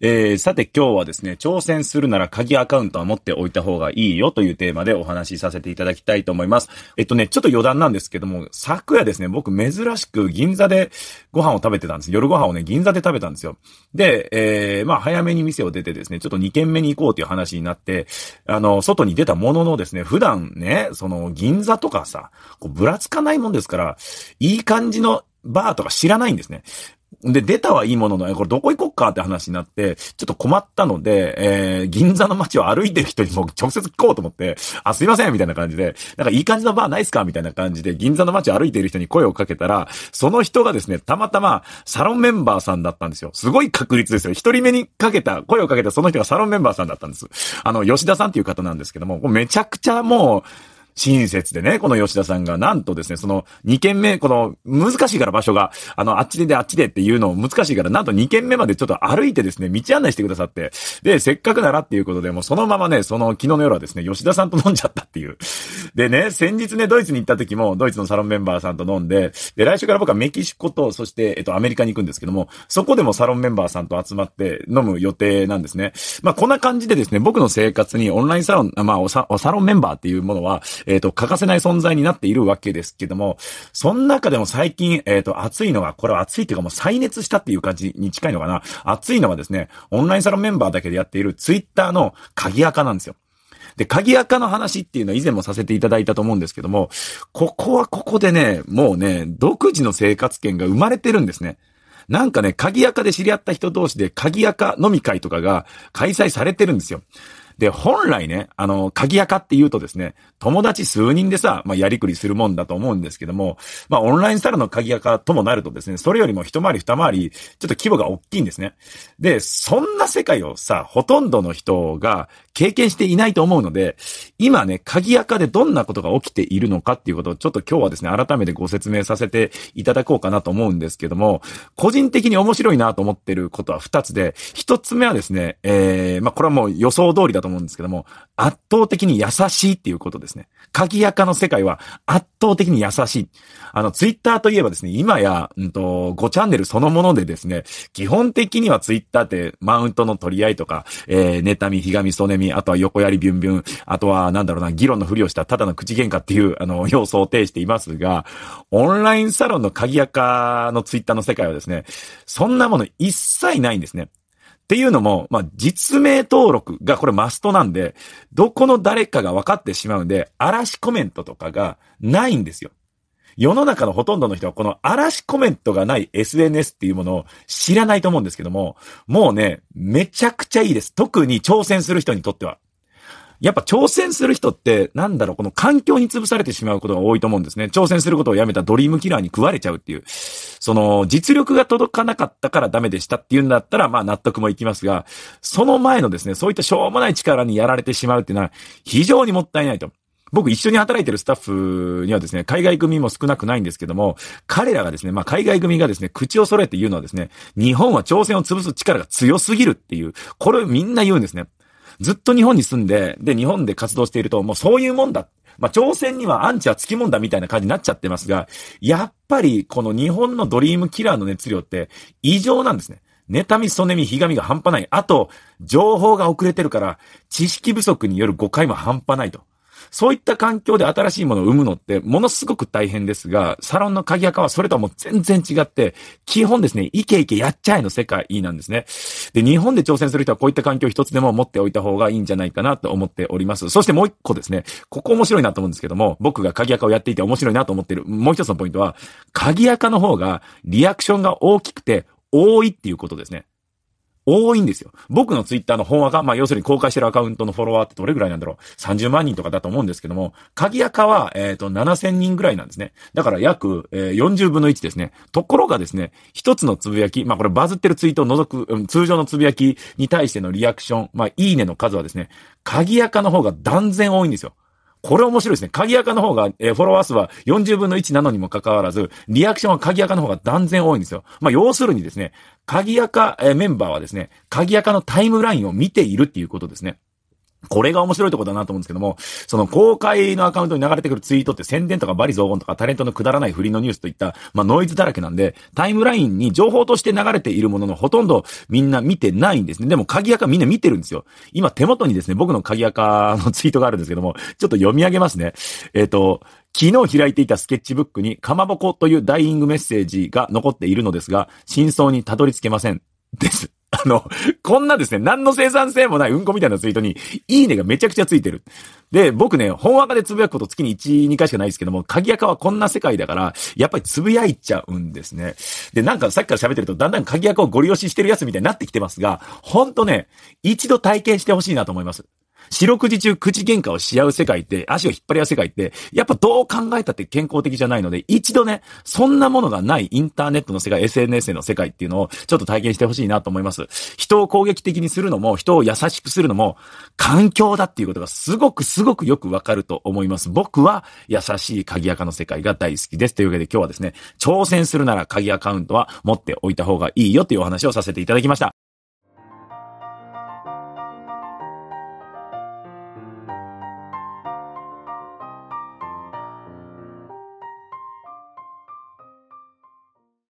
えー、さて今日はですね、挑戦するなら鍵アカウントは持っておいた方がいいよというテーマでお話しさせていただきたいと思います。えっとね、ちょっと余談なんですけども、昨夜ですね、僕珍しく銀座でご飯を食べてたんです。夜ご飯をね、銀座で食べたんですよ。で、えー、まあ早めに店を出てですね、ちょっと2軒目に行こうという話になって、あの、外に出たもののですね、普段ね、その銀座とかさ、こうぶらつかないもんですから、いい感じのバーとか知らないんですね。で、出たはいいものの、これどこ行こっかって話になって、ちょっと困ったので、えー、銀座の街を歩いてる人にも直接聞こうと思って、あ、すいませんみたいな感じで、なんかいい感じのバーないっすかみたいな感じで、銀座の街を歩いている人に声をかけたら、その人がですね、たまたまサロンメンバーさんだったんですよ。すごい確率ですよ。一人目にかけた、声をかけたその人がサロンメンバーさんだったんです。あの、吉田さんっていう方なんですけども、もめちゃくちゃもう、親切でね、この吉田さんが、なんとですね、その2軒目、この難しいから場所が、あの、あっちであっちでっていうのを難しいから、なんと2軒目までちょっと歩いてですね、道案内してくださって、で、せっかくならっていうことで、もうそのままね、その昨日の夜はですね、吉田さんと飲んじゃったっていう。でね、先日ね、ドイツに行った時も、ドイツのサロンメンバーさんと飲んで、で、来週から僕はメキシコと、そして、えっと、アメリカに行くんですけども、そこでもサロンメンバーさんと集まって飲む予定なんですね。まあ、こんな感じでですね、僕の生活にオンラインサロン、まあ、おサロンメンバーっていうものは、えっと、欠かせない存在になっているわけですけども、その中でも最近、えっと、熱いのが、これは熱いっていうかもう再熱したっていう感じに近いのかな。熱いのはですね、オンラインサロンメンバーだけでやっているツイッターの鍵垢なんですよ。で、鍵垢の話っていうのは以前もさせていただいたと思うんですけども、ここはここでね、もうね、独自の生活圏が生まれてるんですね。なんかね、鍵垢で知り合った人同士で鍵垢飲み会とかが開催されてるんですよ。で、本来ね、あの、鍵垢って言うとですね、友達数人でさ、まあ、やりくりするもんだと思うんですけども、まあ、オンラインサロンの鍵垢ともなるとですね、それよりも一回り二回り、ちょっと規模が大きいんですね。で、そんな世界をさ、ほとんどの人が経験していないと思うので、今ね、鍵垢でどんなことが起きているのかっていうことを、ちょっと今日はですね、改めてご説明させていただこうかなと思うんですけども、個人的に面白いなと思ってることは二つで、一つ目はですね、えー、まあ、これはもう予想通りだと思うんですけども、圧倒的に優しいっていうことですね。鍵垢の世界は圧倒的に優しい。あの、ツイッターといえばですね、今や、うんと、5チャンネルそのものでですね、基本的にはツイッターってマウントの取り合いとか、えー、妬み、ひがみ、そねみ、あとは横やりビュンビュン、あとは、なんだろうな、議論のふりをしたただの口喧嘩っていう、あの、要素を呈していますが、オンラインサロンの鍵垢のツイッターの世界はですね、そんなもの一切ないんですね。っていうのも、まあ、実名登録がこれマストなんで、どこの誰かが分かってしまうんで、嵐コメントとかがないんですよ。世の中のほとんどの人はこの嵐コメントがない SNS っていうものを知らないと思うんですけども、もうね、めちゃくちゃいいです。特に挑戦する人にとっては。やっぱ挑戦する人って、なんだろう、この環境に潰されてしまうことが多いと思うんですね。挑戦することをやめたドリームキラーに食われちゃうっていう。その、実力が届かなかったからダメでしたっていうんだったら、まあ納得もいきますが、その前のですね、そういったしょうもない力にやられてしまうっていうのは、非常にもったいないと。僕一緒に働いてるスタッフにはですね、海外組も少なくないんですけども、彼らがですね、まあ海外組がですね、口を揃えて言うのはですね、日本は挑戦を潰す力が強すぎるっていう、これをみんな言うんですね。ずっと日本に住んで、で、日本で活動していると、もうそういうもんだ。まあ、朝鮮にはアンチはつきもんだみたいな感じになっちゃってますが、やっぱり、この日本のドリームキラーの熱量って、異常なんですね。妬み、そねみ、ひがみが半端ない。あと、情報が遅れてるから、知識不足による誤解も半端ないと。そういった環境で新しいものを生むのって、ものすごく大変ですが、サロンの鍵垢はそれとはもう全然違って、基本ですね、イケイケやっちゃえの世界なんですね。で、日本で挑戦する人はこういった環境一つでも持っておいた方がいいんじゃないかなと思っております。そしてもう一個ですね、ここ面白いなと思うんですけども、僕が鍵垢をやっていて面白いなと思ってる、もう一つのポイントは、鍵垢の方がリアクションが大きくて多いっていうことですね。多いんですよ。僕のツイッターの本話が、まあ要するに公開してるアカウントのフォロワーってどれぐらいなんだろう ?30 万人とかだと思うんですけども、鍵アカは、えっ、ー、と、7000人ぐらいなんですね。だから約、えー、40分の1ですね。ところがですね、一つのつぶやき、まあこれバズってるツイートを除く、うん、通常のつぶやきに対してのリアクション、まあいいねの数はですね、鍵アカの方が断然多いんですよ。これ面白いですね。鍵垢の方が、えー、フォロワー数は40分の1なのにもかかわらず、リアクションは鍵垢の方が断然多いんですよ。まあ、要するにですね、鍵垢、えー、メンバーはですね、鍵垢のタイムラインを見ているっていうことですね。これが面白いとこだなと思うんですけども、その公開のアカウントに流れてくるツイートって宣伝とかバリ雑言とかタレントのくだらない不りのニュースといった、まあノイズだらけなんで、タイムラインに情報として流れているもののほとんどみんな見てないんですね。でも鍵垢みんな見てるんですよ。今手元にですね、僕の鍵垢のツイートがあるんですけども、ちょっと読み上げますね。えっ、ー、と、昨日開いていたスケッチブックにかまぼこというダイイングメッセージが残っているのですが、真相にたどり着けません。です。あの、こんなですね、何の生産性もないうんこみたいなツイートに、いいねがめちゃくちゃついてる。で、僕ね、本赤でつぶやくこと月に1、2回しかないですけども、鍵垢はこんな世界だから、やっぱりつぶやいちゃうんですね。で、なんかさっきから喋ってると、だんだん鍵垢をゴリ押ししてるやつみたいになってきてますが、ほんとね、一度体験してほしいなと思います。四六時中口喧嘩をし合う世界って、足を引っ張り合う世界って、やっぱどう考えたって健康的じゃないので、一度ね、そんなものがないインターネットの世界、SNS の世界っていうのをちょっと体験してほしいなと思います。人を攻撃的にするのも、人を優しくするのも、環境だっていうことがすごくすごくよくわかると思います。僕は優しい鍵垢の世界が大好きです。というわけで今日はですね、挑戦するなら鍵アカウントは持っておいた方がいいよというお話をさせていただきました。